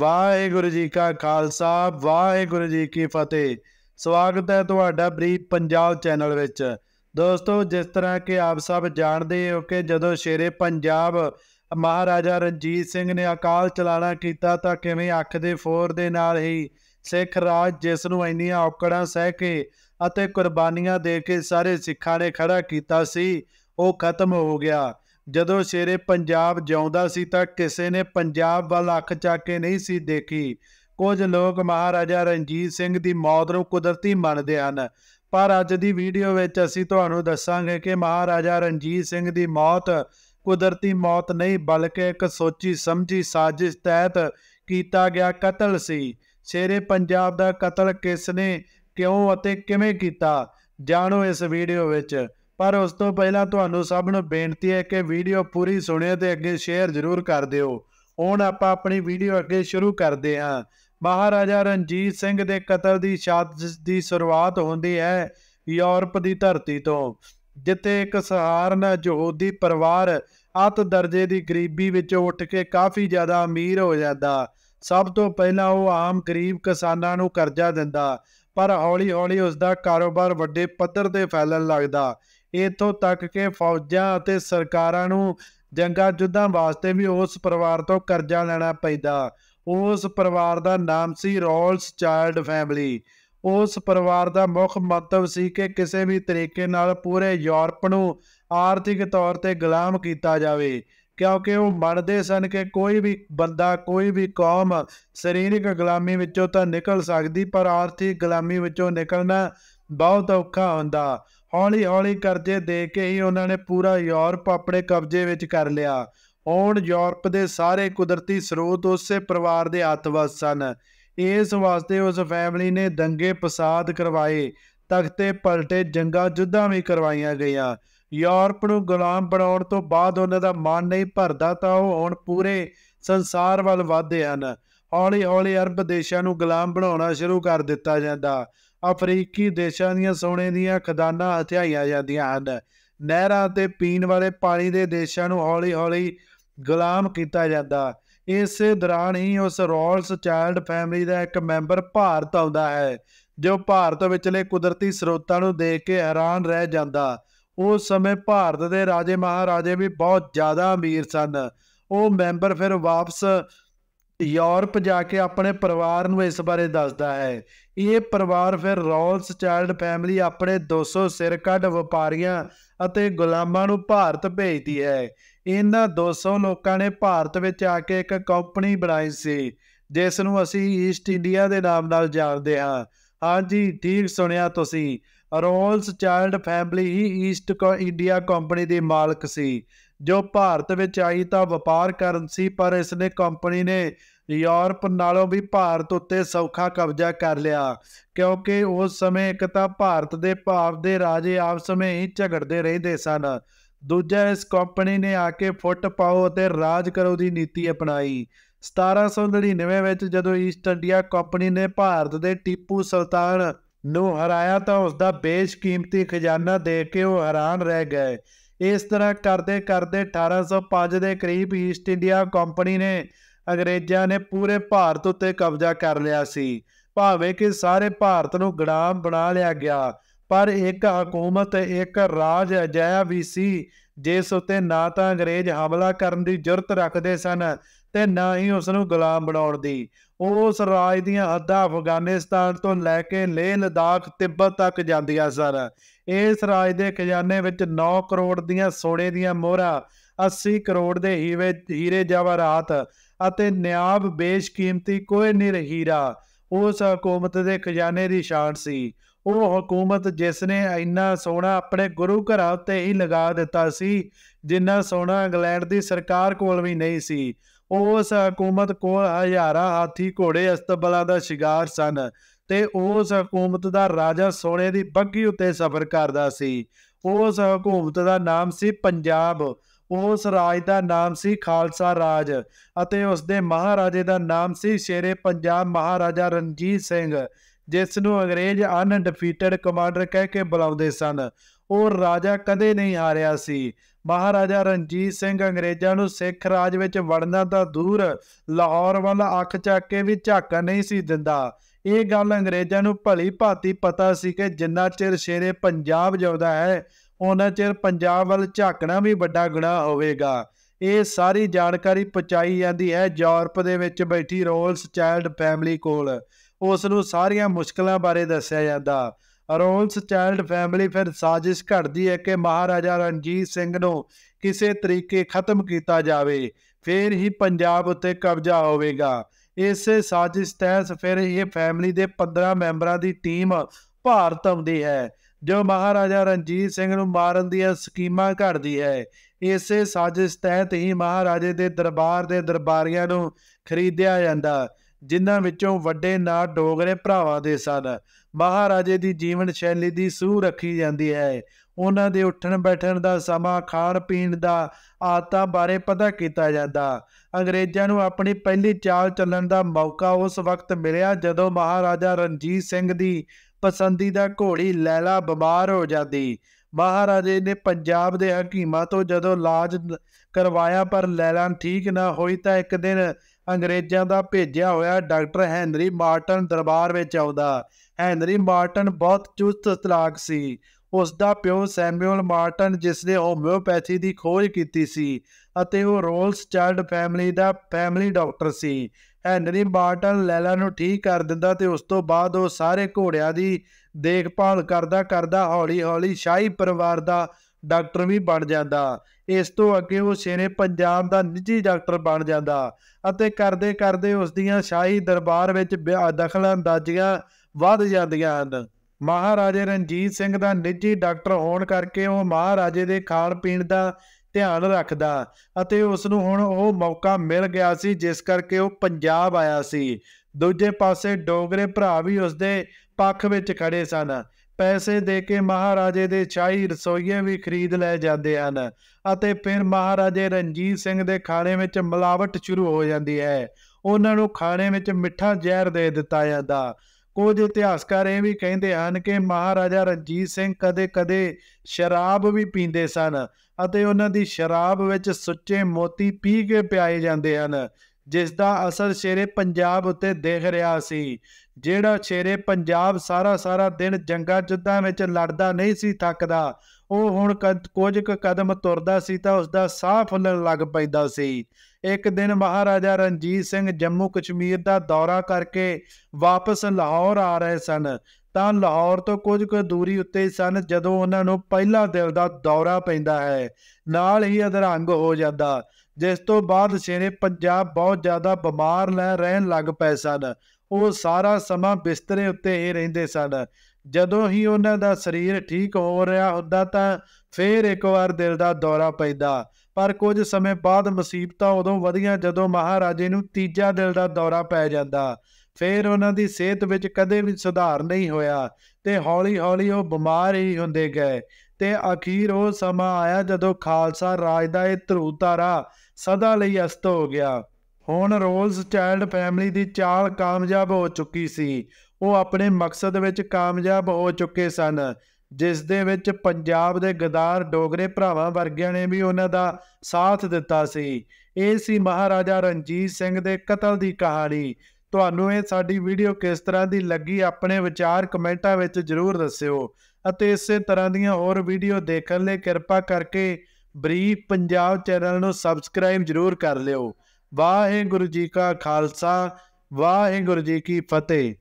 ਵਾਹਿਗੁਰੂ ਜੀ ਕਾ ਖਾਲਸਾ ਵਾਹਿਗੁਰੂ ਜੀ ਕੀ ਫਤਿਹ ਸਵਾਗਤ ਹੈ ਤੁਹਾਡਾ ਬਰੀਫ ਪੰਜਾਬ ਚੈਨਲ ਵਿੱਚ ਦੋਸਤੋ ਜਿਸ ਤਰ੍ਹਾਂ ਕਿ ਆਪ ਸਭ ਜਾਣਦੇ ਹੋ ਕਿ ਜਦੋਂ ਸ਼ੇਰੇ ਪੰਜਾਬ ਮਹਾਰਾਜਾ ਰਣਜੀਤ ਸਿੰਘ ਨੇ ਅਕਾਲ ਚਲਾਣਾ ਕੀਤਾ ਤਾਂ ਕਿਵੇਂ ਅੱਖ ਦੇ ਫੋਰ ਦੇ ਨਾਲ ਹੀ ਸਿੱਖ ਰਾਜ ਜਿਸ ਨੂੰ ਇੰਨੀਆਂ ਔਕੜਾਂ ਸਹਿ ਕੇ ਅਤੇ ਕੁਰਬਾਨੀਆਂ ਦੇ ਕੇ ਸਾਰੇ ਸਿੱਖਾਂ ਨੇ ਖੜਾ ਕੀਤਾ ਸੀ ਉਹ ਖਤਮ ਹੋ ਗਿਆ ਜਦੋਂ ਸ਼ੇਰੇ ਪੰਜਾਬ ਜਿਉਂਦਾ ਸੀ ਤਾਂ ਕਿਸੇ ਨੇ ਪੰਜਾਬ ਵੱਲ ਅੱਖ ਚੱਕ ਕੇ ਨਹੀਂ ਸੀ ਦੇਖੀ ਕੁਝ ਲੋਕ ਮਹਾਰਾਜਾ ਰਣਜੀਤ ਸਿੰਘ ਦੀ ਮੌਤ ਨੂੰ ਕੁਦਰਤੀ ਮੰਨਦੇ ਹਨ ਪਰ ਅੱਜ ਦੀ ਵੀਡੀਓ ਵਿੱਚ ਅਸੀਂ ਤੁਹਾਨੂੰ ਦੱਸਾਂਗੇ ਕਿ ਮਹਾਰਾਜਾ ਰਣਜੀਤ ਸਿੰਘ ਦੀ ਮੌਤ ਕੁਦਰਤੀ ਮੌਤ ਨਹੀਂ ਬਲਕਿ ਇੱਕ ਸੋਚੀ ਸਮਝੀ ਸਾਜ਼ਿਸ਼ ਤਹਿਤ ਕੀਤਾ ਗਿਆ ਕਤਲ ਸੀ ਸ਼ੇਰੇ ਪੰਜਾਬ ਦਾ ਕਤਲ ਕਿਸ ਨੇ ਕਿਉਂ ਅਤੇ ਕਿਵੇਂ ਕੀਤਾ ਜਾਣੋ ਇਸ ਵੀਡੀਓ ਵਿੱਚ ਪਰ ਉਸ ਤੋਂ ਪਹਿਲਾਂ ਤੁਹਾਨੂੰ ਸਭ ਨੂੰ ਬੇਨਤੀ ਹੈ ਕਿ ਵੀਡੀਓ ਪੂਰੀ ਸੁਣਿਓ ਤੇ ਅੱਗੇ ਸ਼ੇਅਰ ਜ਼ਰੂਰ ਕਰ ਦਿਓ ਹੁਣ ਆਪਾਂ ਆਪਣੀ ਵੀਡੀਓ ਅੱਗੇ ਸ਼ੁਰੂ ਕਰਦੇ ਹਾਂ ਮਹਾਰਾਜਾ ਰਣਜੀਤ ਸਿੰਘ ਦੇ ਕਤਲ ਦੀ ਸਾਜ਼ਿਸ਼ ਦੀ ਸ਼ੁਰੂਆਤ ਹੁੰਦੀ ਹੈ ਯੂਰਪ ਦੀ ਧਰਤੀ ਤੋਂ ਜਿੱਥੇ ਇੱਕ ਸਹਾਰਨ ਯਹੂਦੀ ਪਰਿਵਾਰ ਅਤ ਦਰਜੇ ਦੀ ਗਰੀਬੀ ਵਿੱਚੋਂ ਉੱਠ ਕੇ ਕਾਫੀ ਜ਼ਿਆਦਾ ਅਮੀਰ ਹੋ ਜਾਂਦਾ ਸਭ ਤੋਂ ਪਹਿਲਾਂ ਉਹ ਆਮ ਗਰੀਬ ਕਿਸਾਨਾਂ ਨੂੰ ਕਰਜ਼ਾ ਦਿੰਦਾ ਪਰ ਹੌਲੀ-ਹੌਲੀ ਉਸ ਦਾ ਕਾਰੋਬਾਰ ਵੱਡੇ ਪੱਧਰ ਤੇ ਫੈਲਣ ਲੱਗਦਾ ਇਥੋਂ ਤੱਕ ਕਿ ਫੌਜਾਂ ਅਤੇ ਸਰਕਾਰਾਂ ਨੂੰ ਜੰਗਾਂ ਜੁੱਧਾਂ ਵਾਸਤੇ ਵੀ ਉਸ ਪਰਿਵਾਰ ਤੋਂ ਕਰਜ਼ਾ ਲੈਣਾ ਪੈਂਦਾ ਉਸ ਪਰਿਵਾਰ ਦਾ ਨਾਮ ਸੀ ਰੋਲਸ ਚਾਈਲਡ ਫੈਮਿਲੀ ਉਸ ਪਰਿਵਾਰ ਦਾ ਮੁੱਖ ਮੰਤਵ ਸੀ ਕਿ ਕਿਸੇ ਵੀ ਤਰੀਕੇ ਨਾਲ ਪੂਰੇ ਯੂਰਪ ਨੂੰ ਆਰਥਿਕ ਤੌਰ ਤੇ ਗੁਲਾਮ ਕੀਤਾ ਜਾਵੇ ਕਿਉਂਕਿ ਉਹ ਮੰਨਦੇ ਸਨ ਕਿ ਕੋਈ ਵੀ ਬੰਦਾ ਕੋਈ ਵੀ ਕੌਮ ਸਰੀਰਕ ਗੁਲਾਮੀ ਵਿੱਚੋਂ ਤਾਂ ਨਿਕਲ ਸਕਦੀ ਪਰ ਆਰਥਿਕ ਗੁਲਾਮੀ ਵਿੱਚੋਂ ਨਿਕਲਣਾ ਬਹੁਤ ਔਖਾ ਹੁੰਦਾ ਹੌਲੀ-ਹੌਲੀ ਕਰਜ਼ੇ ਦੇ ਕੇ ਹੀ ਉਹਨਾਂ ਨੇ ਪੂਰਾ ਯੂਰਪ ਆਪਣੇ ਕਬਜ਼ੇ ਵਿੱਚ ਕਰ ਲਿਆ ਹੁਣ ਯੂਰਪ ਦੇ ਸਾਰੇ ਕੁਦਰਤੀ ਸਰੋਤ ਉਸੇ ਪਰਿਵਾਰ ਦੇ ਹੱਥ ਸਨ ਇਸ ਵਾਸਤੇ ਉਸ ਫੈਮਿਲੀ ਨੇ ਦੰਗੇ ਪਸਾਦ ਕਰਵਾਏ ਤਖਤੇ ਪਲਟੇ ਜੰਗਾਂ ਜੁੱਧਾਂ ਵੀ ਕਰਵਾਈਆਂ ਗਈਆਂ ਯੂਰਪ ਨੂੰ ਗੁਲਾਮ ਬਣਾਉਣ ਤੋਂ ਬਾਅਦ ਉਹਨਾਂ ਦਾ ਮਨ ਨਹੀਂ ਭਰਦਾ ਤਾਂ ਉਹ ਹੁਣ ਪੂਰੇ ਸੰਸਾਰ ਵੱਲ ਵਧਦੇ ਹਨ ਹੌਲੀ-ਹੌਲੀ ਅਰਬ ਦੇਸ਼ਾਂ ਨੂੰ ਗੁਲਾਮ ਬਣਾਉਣਾ ਸ਼ੁਰੂ ਕਰ ਦਿੱਤਾ ਜਾਂਦਾ ਅਫਰੀਕੀ ਦੇਸ਼ਾਂ ਦੀਆਂ ਸੋਨੇ ਦੀਆਂ ਖਦਾਨਾਂ ਹਥਿਆਈਆਂ ਜਾਂਦੀਆਂ ਹਨ ਨਹਿਰਾਂ ਤੇ ਪੀਣ ਵਾਲੇ ਪਾਣੀ ਦੇ ਦੇਸ਼ਾਂ ਨੂੰ ਹੌਲੀ-ਹੌਲੀ ਗੁਲਾਮ ਕੀਤਾ ਜਾਂਦਾ ਇਸੇ ਦੌਰਾਨ ਹੀ ਉਸ ਰੋਲਸ ਚਾਈਲਡ ਫੈਮਿਲੀ ਦਾ ਇੱਕ ਮੈਂਬਰ ਭਾਰਤ ਆਉਂਦਾ ਹੈ ਜੋ ਭਾਰਤ ਵਿੱਚਲੇ ਕੁਦਰਤੀ ਸਰੋਤਾਂ ਨੂੰ ਦੇਖ ਕੇ ਹੈਰਾਨ ਰਹਿ ਜਾਂਦਾ ਉਸ ਸਮੇਂ ਭਾਰਤ ਦੇ ਰਾਜੇ ਮਹਾਰਾਜੇ ਵੀ ਬਹੁਤ ਜ਼ਿਆਦਾ ਅਮੀਰ ਸਨ ਉਹ ਮੈਂਬਰ ਫਿਰ ਵਾਪਸ ਯੂਰਪ ਜਾ ਕੇ ਆਪਣੇ ਪਰਿਵਾਰ ਨੂੰ ਇਸ ਬਾਰੇ ਦੱਸਦਾ ਹੈ ਇਹ ਪਰਿਵਾਰ ਫਿਰ ਰੌਲਸ ਚਾਈਲਡ ਫੈਮਿਲੀ ਆਪਣੇ 200 ਸਿਰ ਕੱਢ ਵਪਾਰੀਆਂ ਅਤੇ ਗੁਲਾਮਾਂ ਨੂੰ ਭਾਰਤ ਭੇਜਦੀ ਹੈ ਇਹਨਾਂ 200 ਲੋਕਾਂ ਨੇ ਭਾਰਤ ਵਿੱਚ ਆ ਕੇ ਇੱਕ ਕੰਪਨੀ ਬਣਾਈ ਸੀ ਜਿਸ ਨੂੰ ਅਸੀਂ ਈਸਟ ਇੰਡੀਆ ਦੇ ਨਾਮ ਨਾਲ ਜਾਣਦੇ ਹਾਂ ਹਾਂਜੀ ਠੀਕ ਸੁਣਿਆ ਤੁਸੀਂ ਰੌਲਸ ਚਾਈਲਡ ਫੈਮਿਲੀ ਹੀ ਈਸਟ ਇੰਡੀਆ ਕੰਪਨੀ ਦੇ ਮਾਲਕ ਸੀ ਜੋ ਭਾਰਤ ਵਿੱਚ ਆਈ ਤਾਂ ਵਪਾਰ ਕਰਨ ਸੀ ਪਰ ਇਸ ਨੇ ਕੰਪਨੀ ਨੇ ਯੂਰਪ ਨਾਲੋਂ ਵੀ ਭਾਰਤ ਉੱਤੇ ਸੌਖਾ ਕਬਜ਼ਾ ਕਰ ਲਿਆ ਕਿਉਂਕਿ ਉਸ ਸਮੇਂ ਇੱਕ ਤਾਂ ਭਾਰਤ ਦੇ ਭਾਵ ਦੇ ਰਾਜੇ ਆਪ ਸਮੇਂ ਹੀ ਝਗੜਦੇ ਰਹਿੰਦੇ ਸਨ ਦੂਜਾ ਇਸ ਕੰਪਨੀ ਨੇ ਆ ਕੇ ਫੁੱਟ ਪਾਓ ਅਤੇ ਰਾਜ ਕਰੋ ਦੀ ਨੀਤੀ ਅਪਣਾਈ 1799 ਵਿੱਚ ਜਦੋਂ ਈਸਟ ਇੰਡੀਆ ਕੰਪਨੀ ਨੇ ਭਾਰਤ ਦੇ ਟੀਪੂ ਸੁਲਤਾਨ ਨੂੰ ਹਰਾਇਆ ਤਾਂ ਉਸ ਦਾ ਬੇਸ਼ਕੀਮਤੀ ਖਜ਼ਾਨਾ ਦੇ ਕੇ ਉਹ ਹੈਰਾਨ ਰਹਿ ਗਏ ਇਸ ਤਰ੍ਹਾਂ ਕਰਦੇ ਕਰਦੇ 1805 ਦੇ ਕਰੀਬ ਈਸਟ ਇੰਡੀਆ ਕੰਪਨੀ ਨੇ ਅੰਗਰੇਜ਼ਾਂ ਨੇ ਪੂਰੇ ਭਾਰਤ ਉੱਤੇ ਕਬਜ਼ਾ ਕਰ ਲਿਆ ਸੀ ਭਾਵੇਂ ਕਿ ਸਾਰੇ ਭਾਰਤ ਨੂੰ ਗੁਲਾਮ ਬਣਾ ਲਿਆ ਗਿਆ ਪਰ ਇੱਕ ਹਕੂਮਤ ਇੱਕ ਰਾਜ ਅਜਾਇਆ ਵੀ ਸੀ ਜਿਸ ਉੱਤੇ ਨਾ ਤਾਂ ਅੰਗਰੇਜ਼ ਹਮਲਾ ਕਰਨ ਦੀ ਜੁਰਤ ਰੱਖਦੇ ਸਨ ਤੇ ਨਾ ਹੀ ਉਸ ਨੂੰ ਗੁਲਾਮ ਬਣਾਉਣ ਦੀ ਉਸ ਰਾਜ ਦੀਆਂ ਹੱਦਾਂ ਅਫਗਾਨਿਸਤਾਨ ਤੋਂ ਲੈ ਕੇ ਲੇਹ ਲਦਾਖ ਤਿੱਬਤ ਤੱਕ ਜਾਂਦੀਆਂ ਸਨ ਇਸ ਰਾਜ ਦੇ ਖਜ਼ਾਨੇ ਵਿੱਚ 9 ਕਰੋੜ ਦੀਆਂ ਸੋਨੇ ਦੀਆਂ ਮੋਹਰਾਂ 80 ਕਰੋੜ ਦੇ ਹੀਰੇ ਹੀਰੇ ਜਵਾਹਰਾਤ ਅਤੇ ਨਿਆਬ ਬੇਸ਼ਕੀਮਤੀ ਕੋਈ ਨਹੀਂ ਰਹੀਰਾ ਉਸ ਹਕੂਮਤ ਦੇ ਖਜ਼ਾਨੇ ਦੀ ਸ਼ਾਨ ਸੀ ਉਹ ਹਕੂਮਤ ਜਿਸ ਨੇ ਇੰਨਾ ਸੋਨਾ ਆਪਣੇ ਗੁਰੂ ਘਰਾਂ ਉੱਤੇ ਹੀ ਲਗਾ ਦਿੱਤਾ ਸੀ ਜਿੰਨਾ ਸੋਨਾ ਇੰਗਲੈਂਡ ਦੀ ਸਰਕਾਰ ਕੋਲ ਵੀ ਨਹੀਂ ਸੀ ਉਸ ਹਕੂਮਤ ਕੋਲ ਹਜ਼ਾਰਾਂ ਹਾਥੀ ਘੋੜੇ ਅਸਤਬਲਾਂ ਦਾ ਸ਼ਿਕਾਰ ਸਨ ਤੇ ਉਸ ਹਕੂਮਤ ਦਾ ਰਾਜਾ ਸੋਨੇ ਦੀ ਬੱਗੀ ਉੱਤੇ ਸਫ਼ਰ ਕਰਦਾ ਸੀ ਉਸ ਹਕੂਮਤ ਦਾ ਨਾਮ ਸੀ ਪੰਜਾਬ ਉਸ ਰਾਜ ਦਾ ਨਾਮ ਸੀ ਖਾਲਸਾ ਰਾਜ ਅਤੇ ਉਸ ਦੇ ਮਹਾਰਾਜੇ ਦਾ ਨਾਮ ਸੀ ਸ਼ੇਰੇ ਪੰਜਾਬ ਮਹਾਰਾਜਾ ਰਣਜੀਤ ਸਿੰਘ ਜਿਸ ਨੂੰ ਅੰਗਰੇਜ਼ ਅਨਡਿਫੀਟਡ ਕਮਾਂਡਰ ਕਹਿ ਕੇ ਬੁਲਾਉਂਦੇ ਸਨ ਉਹ ਰਾਜਾ ਕਦੇ ਨਹੀਂ ਹਾਰਿਆ ਸੀ ਮਹਾਰਾਜਾ ਰਣਜੀਤ ਸਿੰਘ ਅੰਗਰੇਜ਼ਾਂ ਨੂੰ ਸਿੱਖ ਰਾਜ ਵਿੱਚ ਵੜਨਾ ਤਾਂ ਦੂਰ ਲਾਹੌਰ ਵੱਲ ਅੱਖ ਚੱਕ ਕੇ ਵੀ ਝਾਕਾ ਨਹੀਂ ਸੀ ਦਿੰਦਾ ਇਹ ਗੱਲ ਅੰਗਰੇਜ਼ਾਂ ਨੂੰ ਭਲੀ ਭਾਤੀ ਪਤਾ ਸੀ ਕਿ ਜਿੰਨਾ ਚਿਰ ਸ਼ੇਰੇ ਪੰਜਾਬ ਜਿਉਂਦਾ ਹੈ ਉਹਨਾਂ ਚਿਰ ਪੰਜਾਬ ਵੱਲ ਝਾਕਣਾ ਵੀ ਵੱਡਾ ਗੁਨਾਹ ਹੋਵੇਗਾ ਇਹ ਸਾਰੀ ਜਾਣਕਾਰੀ ਪਹੁੰਚਾਈ ਜਾਂਦੀ ਹੈ ਯੂਰਪ ਦੇ ਵਿੱਚ ਬੈਠੀ ਰੋਲਸ ਚਾਈਲਡ ਫੈਮਿਲੀ ਕੋਲ ਉਸ ਨੂੰ ਸਾਰੀਆਂ ਮੁਸ਼ਕਲਾਂ ਬਾਰੇ ਦੱਸਿਆ ਜਾਂਦਾ ਚਾਈਲਡ ਫੈਮਿਲੀ ਫਿਰ ਸਾਜ਼ਿਸ਼ ਘੜਦੀ ਹੈ ਕਿ ਮਹਾਰਾਜਾ ਰਣਜੀਤ ਸਿੰਘ ਨੂੰ ਕਿਸੇ ਤਰੀਕੇ ਖਤਮ ਕੀਤਾ ਜਾਵੇ ਫਿਰ ਹੀ ਪੰਜਾਬ ਉੱਤੇ ਕਬਜ਼ਾ ਹੋਵੇਗਾ ਇਸੇ ਸਾਜ਼ਿਸ਼ ਤਹਿਤ ਫਿਰ ਇਹ ਫੈਮਿਲੀ ਦੇ 15 ਮੈਂਬਰਾਂ ਦੀ ਟੀਮ ਭਾਰਤ ਆਉਂਦੀ ਹੈ ਜੋ ਮਹਾਰਾਜਾ ਰਣਜੀਤ ਸਿੰਘ ਨੂੰ ਮਾਰਨ ਦੀਆਂ ਸਕੀਮਾਂ ਘੜਦੀ ਹੈ ਇਸੇ ਸਾਜ਼ਿਸ਼ ਤਹਿਤ ਹੀ ਮਹਾਰਾਜੇ ਦੇ ਦਰਬਾਰ ਦੇ ਦਰਬਾਰੀਆਂ ਨੂੰ ਖਰੀਦਿਆ ਜਾਂਦਾ ਜਿਨ੍ਹਾਂ ਵਿੱਚੋਂ ਵੱਡੇ ਨਾਂ ਡੋਗਰੇ ਭਰਾਵਾਂ ਦੇ ਸਨ ਮਹਾਰਾਜੇ ਦੀ ਜੀਵਨ ਸ਼ੈਲੀ ਦੀ ਸੂ ਰੱਖੀ ਜਾਂਦੀ ਹੈ ਉਹਨਾਂ ਦੇ ਉੱਠਣ ਬੈਠਣ ਦਾ ਸਮਾਂ ਖਾਣ ਪੀਣ ਦਾ ਆਦਤਾਂ ਬਾਰੇ ਪਤਾ ਕੀਤਾ ਜਾਂਦਾ ਅੰਗਰੇਜ਼ਾਂ ਨੂੰ ਆਪਣੀ ਪਹਿਲੀ ਚਾਲ ਚੱਲਣ ਦਾ ਮੌਕਾ ਉਸ ਵਕਤ ਮਿਲਿਆ ਜਦੋਂ ਮਹਾਰਾਜਾ ਰਣਜੀਤ ਸਿੰਘ ਦੀ ਪਸੰਦੀਦਾ ਘੋੜੀ ਲੈਲਾ ਬਿਮਾਰ ਹੋ ਜਾਂਦੀ ਮਹਾਰਾਜੇ ਨੇ ਪੰਜਾਬ ਦੇ ਹਕੀਮਾਂ ਤੋਂ ਜਦੋਂ ਇਲਾਜ ਕਰਵਾਇਆ ਪਰ ਲੈਲਾ ਠੀਕ ਨਾ ਹੋਈ ਤਾਂ ਇੱਕ ਦਿਨ ਅੰਗਰੇਜ਼ਾਂ ਦਾ ਭੇਜਿਆ ਹੋਇਆ ਡਾਕਟਰ ਹੈਨਰੀ ਮਾਰਟਨ ਦਰਬਾਰ ਵਿੱਚ ਆਉਂਦਾ ਹੈਨਰੀ ਮਾਰਟਨ ਬਹੁਤ ਚੁਸਤ ਤਲਾਕ ਸੀ ਉਸ ਦਾ ਪਿਓ ਸੈਮੂਅਲ ਮਾਰਟਨ ਜਿਸ ਨੇ ਹੋਮਿਓਪੈਥੀ ਦੀ ਖੋਜ ਕੀਤੀ ਸੀ ਅਤੇ ਉਹ ਰੋਲਸ ਚਾਈਲਡ ਫੈਮਿਲੀ ਦਾ ਫੈਮਿਲੀ ਡਾਕਟਰ ਸੀ ਹੈਨਰੀ ਮਾਰਟਨ ਲੈਲਾ ਨੂੰ ਠੀਕ ਕਰ ਦਿੰਦਾ ਤੇ ਉਸ ਤੋਂ ਬਾਅਦ ਉਹ ਸਾਰੇ ਘੋੜਿਆਂ ਦੀ ਦੇਖਭਾਲ ਕਰਦਾ ਕਰਦਾ ਹੌਲੀ-ਹੌਲੀ ਸ਼ਾਹੀ ਪਰਿਵਾਰ ਦਾ ਡਾਕਟਰ ਵੀ ਬਣ ਜਾਂਦਾ ਇਸ ਤੋਂ ਅੱਗੇ ਉਹ ਸ਼ੇਰੇ ਪੰਜਾਬ ਦਾ ਨਿੱਜੀ ਡਾਕਟਰ ਬਣ ਜਾਂਦਾ ਅਤੇ ਕਰਦੇ ਕਰਦੇ ਉਸ ਦੀਆਂ ਸ਼ਾਹੀ ਦਰਬਾਰ ਵਿੱਚ ਦਖਲ ਅੰਦਾਜ਼ੀਆਂ ਵੱਧ ਜਾਂਦੀਆਂ ਹਨ ਮਹਾਰਾਜੇ ਰਣਜੀਤ ਸਿੰਘ ਦਾ ਨਿੱਜੀ ਡਾਕਟਰ ਹੋਣ ਕਰਕੇ ਉਹ ਮਹਾਰਾਜੇ ਦੇ ਖਾਣ ਪੀਣ ਦਾ ਧਿਆਨ ਰੱਖਦਾ ਅਤੇ ਉਸ ਨੂੰ ਹੁਣ ਉਹ ਮੌਕਾ ਮਿਲ ਗਿਆ ਸੀ ਜਿਸ ਕਰਕੇ ਉਹ ਪੰਜਾਬ ਆਇਆ ਸੀ ਦੂਜੇ ਪਾਸੇ ਡੋਗਰੇ ਭਰਾ ਵੀ ਉਸ ਦੇ ਪੱਖ ਵਿੱਚ ਖੜੇ ਸਨ ਪੈਸੇ ਦੇ ਕੇ ਮਹਾਰਾਜੇ ਦੇ ਚਾਹੀ ਰਸੋਈਏ ਵੀ ਖਰੀਦ ਲੈ ਜਾਂਦੇ ਹਨ ਅਤੇ ਫਿਰ ਮਹਾਰਾਜੇ ਰਣਜੀਤ ਸਿੰਘ ਦੇ ਖਾਣੇ ਵਿੱਚ ਮਿਲਾਵਟ ਸ਼ੁਰੂ ਹੋ ਜਾਂਦੀ ਹੈ ਉਹਨਾਂ ਨੂੰ ਖਾਣੇ ਵਿੱਚ ਮਿੱਠਾ ਜ਼ਹਿਰ ਦੇ ਦਿੱਤਾ ਜਾਂਦਾ ਕੁਝ ਇਤਿਹਾਸਕਾਰ ਇਹ ਵੀ ਕਹਿੰਦੇ ਹਨ ਕਿ ਮਹਾਰਾਜਾ ਰਣਜੀਤ ਸਿੰਘ ਕਦੇ-ਕਦੇ ਸ਼ਰਾਬ ਵੀ ਪੀਂਦੇ ਸਨ ਅਤੇ ਉਹਨਾਂ ਦੀ ਸ਼ਰਾਬ ਵਿੱਚ ਸੁੱਚੇ ਮੋਤੀ ਪੀ ਕੇ ਪਿਆਏ ਜਾਂਦੇ ਹਨ ਜਿਸ ਦਾ ਅਸਰ ਸ਼ੇਰੇ ਪੰਜਾਬ ਉੱਤੇ ਦਿਖ ਰਿਹਾ ਸੀ ਜਿਹੜਾ ਸ਼ੇਰੇ ਪੰਜਾਬ ਸਾਰਾ ਸਾਰਾ ਦਿਨ ਜੰਗਾਂ ਜੁੱਦਾਂ ਵਿੱਚ ਲੜਦਾ ਨਹੀਂ ਸੀ ਥੱਕਦਾ ਉਹ ਹੁਣ ਕੁਝ ਕੁ ਕਦਮ ਤੁਰਦਾ ਸੀ ਤਾਂ ਉਸ ਦਾ ਸਾਹ ਫੁੱਲਣ ਲੱਗ ਪੈਂਦਾ ਸੀ ਇੱਕ ਦਿਨ ਮਹਾਰਾਜਾ ਰਣਜੀਤ ਸਿੰਘ ਜੰਮੂ ਕਸ਼ਮੀਰ ਦਾ ਦੌਰਾ ਕਰਕੇ ਵਾਪਸ ਲਾਹੌਰ ਆ ਰਹੇ ਸਨ ਤਾਂ ਲਾਹੌਰ ਤੋਂ ਕੁਝ ਕੁ ਦੂਰੀ ਉੱਤੇ ਸਨ ਜਦੋਂ ਉਹਨਾਂ ਨੂੰ ਪਹਿਲਾ ਦਿਲ ਦਾ ਦੌਰਾ ਪੈਂਦਾ ਹੈ ਨਾਲ ਹੀ ਅਧਰੰਗ ਹੋ ਜਾਂਦਾ ਜਿਸ ਤੋਂ ਬਾਅਦ ਸ਼ੇਰੇ ਪੰਜਾਬ ਬਹੁਤ ਜ਼ਿਆਦਾ ਬਿਮਾਰ ਲੈ ਰਹਿਣ ਲੱਗ ਪਏ ਸਨ ਉਹ ਸਾਰਾ ਸਮਾਂ ਬਿਸਤਰੇ ਉੱਤੇ ਹੀ ਰਹਿੰਦੇ ਸਨ ਜਦੋਂ ਹੀ ਉਹਨਾਂ ਦਾ ਸਰੀਰ ਠੀਕ ਹੋ ਰਿਹਾ ਹੁੰਦਾ ਤਾਂ ਫੇਰ ਇੱਕ ਵਾਰ ਦਿਲ ਦਾ ਦੌਰਾ ਪੈਂਦਾ ਪਰ ਕੁਝ ਸਮੇਂ ਬਾਅਦ ਮੁਸੀਬਤਾਂ ਉਦੋਂ ਵਧੀਆਂ ਜਦੋਂ ਮਹਾਰਾਜੇ ਨੂੰ ਤੀਜਾ ਦਿਲ ਦਾ ਦੌਰਾ ਪੈ ਜਾਂਦਾ ਫੇਰ ਉਹਨਾਂ ਦੀ ਸਿਹਤ ਵਿੱਚ ਕਦੇ ਵੀ ਸੁਧਾਰ ਨਹੀਂ ਹੋਇਆ ਤੇ ਹੌਲੀ-ਹੌਲੀ ਉਹ ਬਿਮਾਰ ਹੀ ਹੁੰਦੇ ਗਏ ਤੇ ਅਖੀਰ ਉਹ ਸਮਾਂ ਆਇਆ ਜਦੋਂ ਖਾਲਸਾ ਰਾਜ ਦਾ ਇਹ ਧਰੂ ਤਾਰਾ ਸਦਾ ਲਈ ਅਸਤ ਹੋ ਗਿਆ ਹੁਣ ਰੋਲਸ ਚਾਈਲਡ ਫੈਮਿਲੀ ਦੀ ਚਾਲ ਕਾਮਯਾਬ ਹੋ ਚੁੱਕੀ ਸੀ ਉਹ ਆਪਣੇ ਮਕਸਦ ਵਿੱਚ ਕਾਮਯਾਬ ਹੋ ਚੁੱਕੇ ਸਨ ਜਿਸ ਦੇ ਵਿੱਚ ਪੰਜਾਬ ਦੇ ਗਦਾਰ ਡੋਗਰੇ ਭਰਾਵਾਂ ਵਰਗਿਆਂ ਨੇ ਵੀ ਉਹਨਾਂ ਦਾ ਸਾਥ ਦਿੱਤਾ ਸੀ ਇਹ ਸੀ ਮਹਾਰਾਜਾ ਰਣਜੀਤ ਸਿੰਘ ਦੇ ਕਤਲ ਦੀ ਕਹਾਣੀ ਤੁਹਾਨੂੰ ਇਹ ਸਾਡੀ ਵੀਡੀਓ ਕਿਸ ਤਰ੍ਹਾਂ ਦੀ ਲੱਗੀ ਆਪਣੇ ਵਿਚਾਰ ਕਮੈਂਟਾਂ ਵਿੱਚ ਜ਼ਰੂਰ ਦੱਸਿਓ ਅਤੇ ਇਸੇ ਤਰ੍ਹਾਂ ਦੀਆਂ ਹੋਰ ਵੀਡੀਓ ਦੇਖਣ ਲਈ ਕਿਰਪਾ ਕਰਕੇ ਬਰੀਫ ਪੰਜਾਬ ਚੈਨਲ ਨੂੰ ਸਬਸਕ੍ਰਾਈਬ ਜਰੂਰ ਕਰ ਲਿਓ ਵਾਹਿਗੁਰੂ ਜੀ ਕਾ ਖਾਲਸਾ ਵਾਹਿਗੁਰੂ ਜੀ ਕੀ ਫਤਿਹ